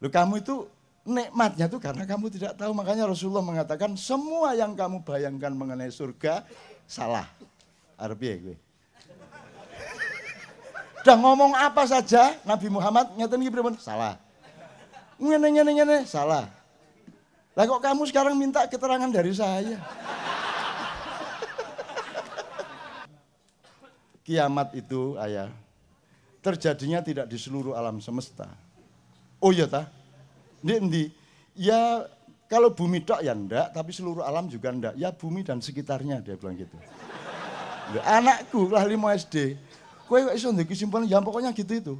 Lu kamu itu nikmatnya tuh karena kamu tidak tahu. Makanya Rasulullah mengatakan semua yang kamu bayangkan mengenai surga salah. Arbi ya gue. Udah ngomong apa saja Nabi Muhammad gini iki salah. Ngene ngene ngene salah. Lah kok kamu sekarang minta keterangan dari saya? Kiamat itu ayah terjadinya tidak di seluruh alam semesta Oh iya ta? Ndi ndi. Ya kalau bumi tok ya ndak, tapi seluruh alam juga ndak. Ya bumi dan sekitarnya dia bilang gitu. Anakku kelas 5 SD. Kowe kok iso ndek kesimpulan ya pokoknya gitu itu.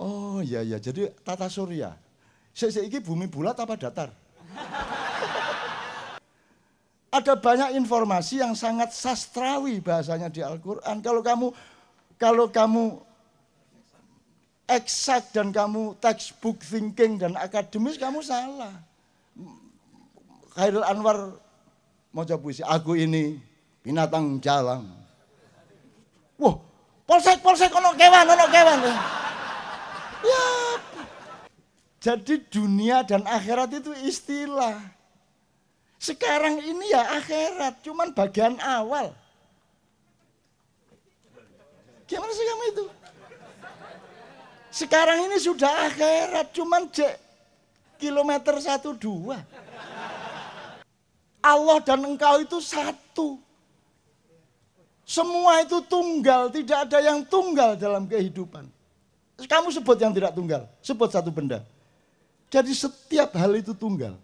Oh iya iya, jadi tata surya. Sik iki bumi bulat apa datar? Ada banyak informasi yang sangat sastrawi bahasanya di Al-Qur'an. Kalau kamu kalau kamu exact dan kamu textbook thinking dan akademis kamu salah. Khairul Anwar mau coba puisi, aku ini binatang jalan. Wah, polsek polsek ono kewan ono kewan. Ya. Jadi dunia dan akhirat itu istilah. Sekarang ini ya akhirat, cuman bagian awal. Gimana sih kamu itu? Sekarang ini sudah akhirat, cuman cek kilometer satu dua. Allah dan engkau itu satu. Semua itu tunggal, tidak ada yang tunggal dalam kehidupan. Kamu sebut yang tidak tunggal, sebut satu benda. Jadi setiap hal itu tunggal.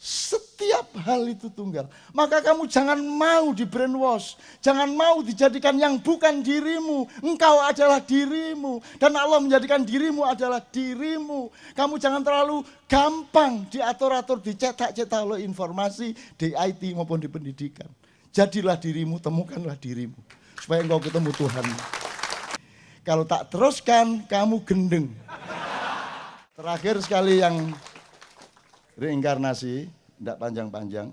Setiap hal itu tunggal. Maka kamu jangan mau di brainwash. Jangan mau dijadikan yang bukan dirimu. Engkau adalah dirimu. Dan Allah menjadikan dirimu adalah dirimu. Kamu jangan terlalu gampang diatur-atur, dicetak-cetak oleh informasi di IT maupun di pendidikan. Jadilah dirimu, temukanlah dirimu. Supaya engkau ketemu Tuhan. Kalau tak teruskan, kamu gendeng. Terakhir sekali yang reinkarnasi, tidak panjang-panjang.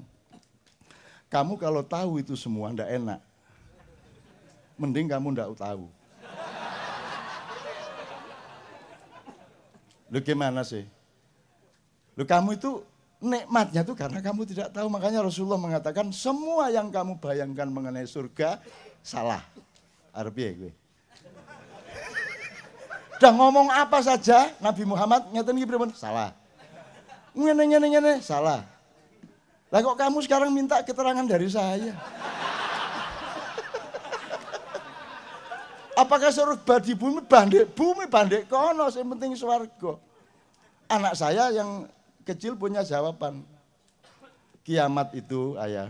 Kamu kalau tahu itu semua tidak enak. Mending kamu tidak tahu. Lu gimana sih? Lu kamu itu nikmatnya tuh karena kamu tidak tahu. Makanya Rasulullah mengatakan semua yang kamu bayangkan mengenai surga salah. Arbi ya gue. Udah ngomong apa saja Nabi Muhammad ngeten iki salah. Ngene ngene ngene salah. Lah kok kamu sekarang minta keterangan dari saya? Apakah suruh di bumi bandek bumi bandek kono yang penting swarga. Anak saya yang kecil punya jawaban. Kiamat itu ayah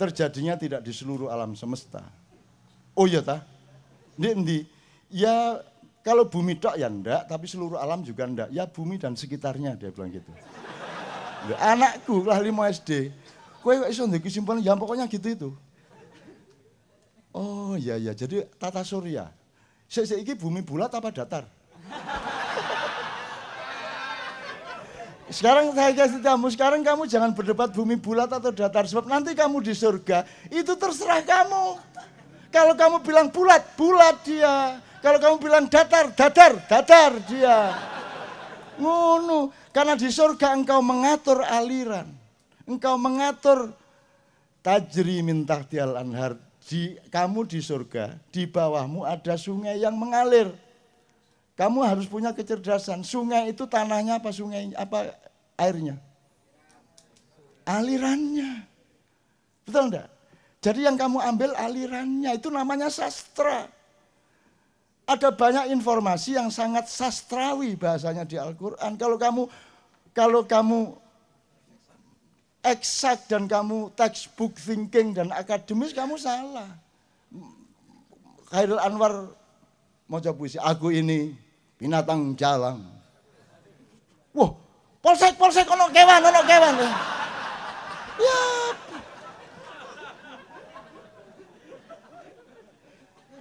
terjadinya tidak di seluruh alam semesta. Oh iya ta? Ini, ini ya kalau bumi tok ya ndak, tapi seluruh alam juga ndak. Ya bumi dan sekitarnya dia bilang gitu anakku kelas 5 SD. Kowe kok iso ndek kesimpulan ya pokoknya gitu itu. Oh iya iya, jadi tata surya. Sik sik iki bumi bulat apa datar? Sekarang saya kasih kamu, sekarang kamu jangan berdebat bumi bulat atau datar sebab nanti kamu di surga itu terserah kamu. Kalau kamu bilang bulat, bulat dia. Kalau kamu bilang datar, datar, datar dia. Ngono. Karena di surga engkau mengatur aliran. Engkau mengatur tajri mintah tial anhar. Di, kamu di surga, di bawahmu ada sungai yang mengalir. Kamu harus punya kecerdasan. Sungai itu tanahnya apa sungai apa airnya? Alirannya. Betul enggak? Jadi yang kamu ambil alirannya itu namanya sastra. Ada banyak informasi yang sangat sastrawi bahasanya di Al-Quran. Kalau kamu kalau kamu eksak dan kamu textbook thinking dan akademis kamu salah. Khairul Anwar mau puisi, aku ini binatang jalan. Wah, polsek polsek ono kewan ono kewan. Ya.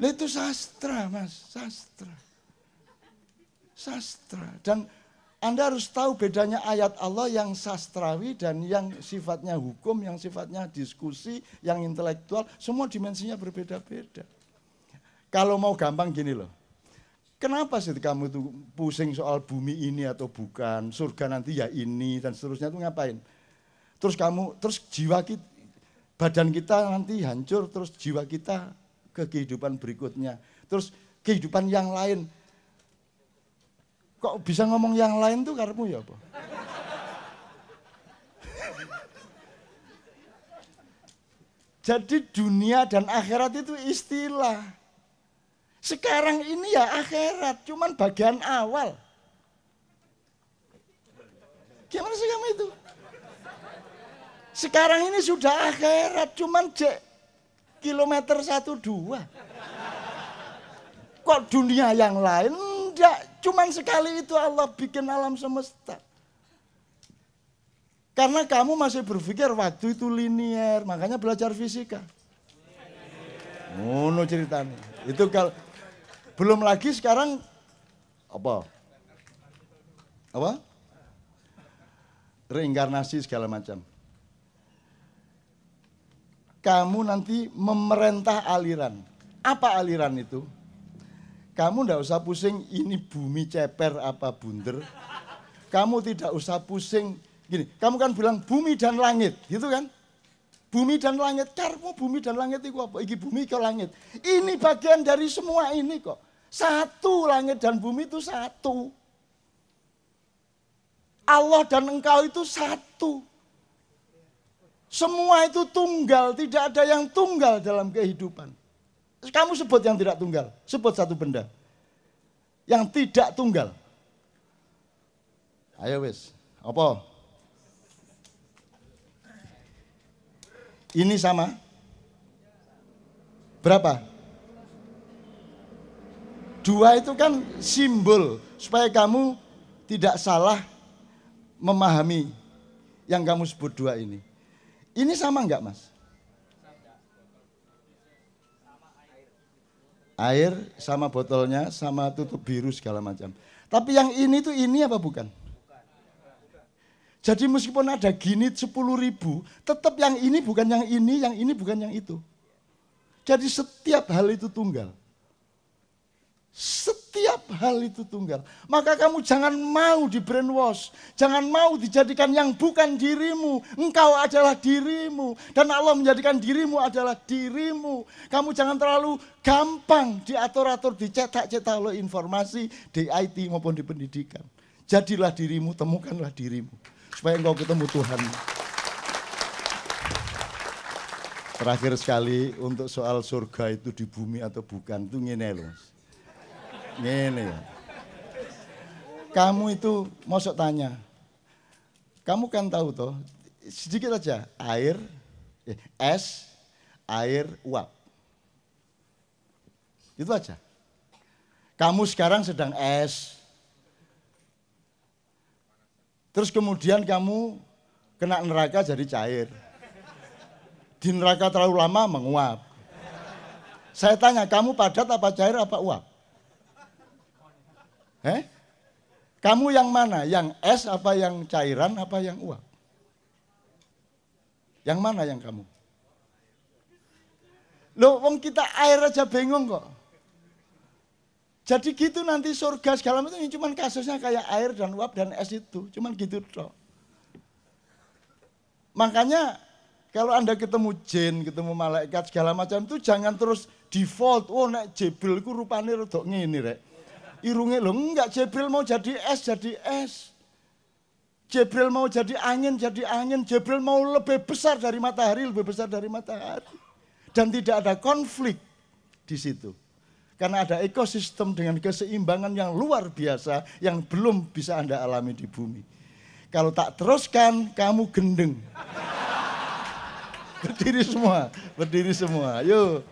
Itu sastra, Mas, sastra. Sastra dan anda harus tahu bedanya ayat Allah yang sastrawi dan yang sifatnya hukum, yang sifatnya diskusi, yang intelektual. Semua dimensinya berbeda-beda. Kalau mau gampang gini loh. Kenapa sih kamu tuh pusing soal bumi ini atau bukan, surga nanti ya ini dan seterusnya itu ngapain? Terus kamu, terus jiwa kita, badan kita nanti hancur, terus jiwa kita ke kehidupan berikutnya. Terus kehidupan yang lain, Kok bisa ngomong yang lain tuh karepmu ya apa? Jadi dunia dan akhirat itu istilah. Sekarang ini ya akhirat, cuman bagian awal. Gimana sih kamu itu? Sekarang ini sudah akhirat, cuman cek kilometer satu dua. Kok dunia yang lain enggak Cuman sekali itu Allah bikin alam semesta. Karena kamu masih berpikir waktu itu linier, makanya belajar fisika. Ngono ceritanya. Itu kalau belum lagi sekarang apa? Apa? Reinkarnasi segala macam. Kamu nanti memerintah aliran. Apa aliran itu? Kamu tidak usah pusing ini bumi ceper apa bunder. Kamu tidak usah pusing gini. Kamu kan bilang bumi dan langit, gitu kan? Bumi dan langit, karmu bumi dan langit itu apa? Iki bumi ke langit. Ini bagian dari semua ini kok. Satu langit dan bumi itu satu. Allah dan engkau itu satu. Semua itu tunggal, tidak ada yang tunggal dalam kehidupan. Kamu sebut yang tidak tunggal, sebut satu benda. Yang tidak tunggal. Ayo wes, apa? Ini sama. Berapa? Dua itu kan simbol supaya kamu tidak salah memahami yang kamu sebut dua ini. Ini sama enggak mas? Air sama botolnya, sama tutup biru segala macam. Tapi yang ini tuh ini apa bukan? Jadi meskipun ada gini 10.000 ribu, tetap yang ini bukan yang ini, yang ini bukan yang itu. Jadi setiap hal itu tunggal. Set setiap hal itu tunggal. Maka kamu jangan mau di brainwash. Jangan mau dijadikan yang bukan dirimu. Engkau adalah dirimu. Dan Allah menjadikan dirimu adalah dirimu. Kamu jangan terlalu gampang diatur-atur, dicetak-cetak oleh informasi di IT maupun di pendidikan. Jadilah dirimu, temukanlah dirimu. Supaya engkau ketemu Tuhan. Terakhir sekali untuk soal surga itu di bumi atau bukan itu ngene Gini, Kamu itu mosok tanya. Kamu kan tahu toh, sedikit aja air, eh, es, air, uap. Itu aja. Kamu sekarang sedang es. Terus kemudian kamu kena neraka jadi cair. Di neraka terlalu lama menguap. Saya tanya, kamu padat apa cair apa uap? Eh? Kamu yang mana? Yang es apa yang cairan apa yang uap? Yang mana yang kamu? Loh, wong kita air aja bingung kok. Jadi gitu nanti surga segala macam cuman kasusnya kayak air dan uap dan es itu, cuman gitu dong. Makanya kalau Anda ketemu jin, ketemu malaikat segala macam itu jangan terus default, oh nek ku rupane rodok ngene rek irungnya lo enggak Jibril mau jadi es jadi es Jibril mau jadi angin jadi angin Jibril mau lebih besar dari matahari lebih besar dari matahari dan tidak ada konflik di situ karena ada ekosistem dengan keseimbangan yang luar biasa yang belum bisa Anda alami di bumi. Kalau tak teruskan, kamu gendeng. Berdiri semua, berdiri semua. Yuk.